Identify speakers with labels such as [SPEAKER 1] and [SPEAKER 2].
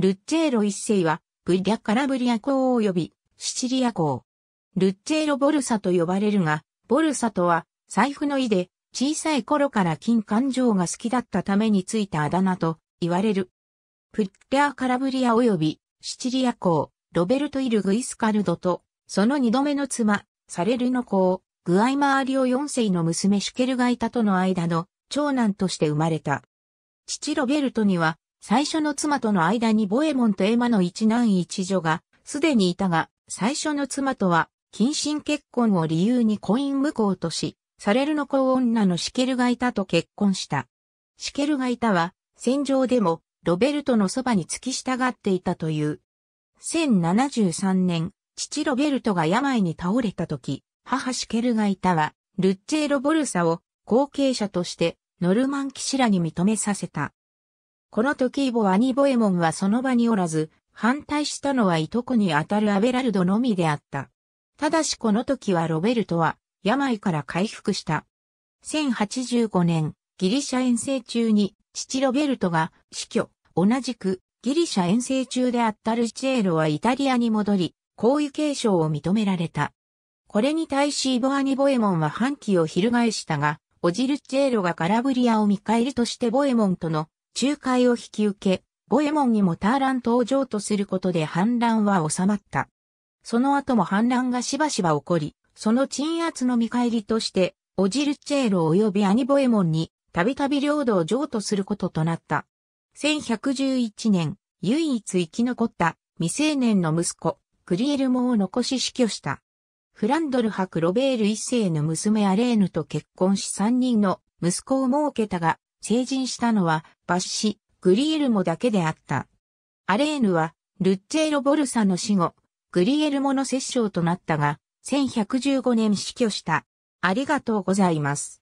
[SPEAKER 1] ルッチェーロ一世は、プリア・カラブリア公及び、シチリア公。ルッチェーロ・ボルサと呼ばれるが、ボルサとは、財布の意で、小さい頃から金環状が好きだったためについたあだ名と言われる。プリア・カラブリア及びシチリア公、ロベルト・イル・グイスカルドと、その二度目の妻、サレルの公、グアイマーリオ四世の娘シュケルガイタとの間の長男として生まれた。父ロベルトには最初の妻との間にボエモンとエマの一男一女がすでにいたが、最初の妻とは、近親結婚を理由に婚姻無効とし、サレルの子女のシケルがいたと結婚した。シケルがいたは、戦場でも、ロベルトのそばに付き従っていたという。1073年、父ロベルトが病に倒れた時、母シケルがいたは、ルッチェーロ・ボルサを後継者としてノルマン騎士らに認めさせた。この時イボアニボエモンはその場におらず、反対したのはいとこにあたるアベラルドのみであった。ただしこの時はロベルトは病から回復した。1085年、ギリシャ遠征中に父ロベルトが死去。同じくギリシャ遠征中であったルチェーロはイタリアに戻り、皇位継承を認められた。これに対しイボアニ・ボエモンは反旗を翻したが、オジルチェーロがカラブリアを見返るとしてボエモンとの仲介を引き受け、ボエモンにもターラン登場とすることで反乱は収まった。その後も反乱がしばしば起こり、その鎮圧の見返りとして、オジルチェーロ及びアニボエモンに、たびたび領土を譲渡することとなった。1111年、唯一生き残った未成年の息子、クリエルモを残し死去した。フランドル博ロベール一世の娘アレーヌと結婚し3人の息子を設けたが、成人したのはバッシ、グリエルモだけであった。アレーヌは、ルッチェーロ・ボルサの死後、グリエルモの摂政となったが、1115年死去した。ありがとうございます。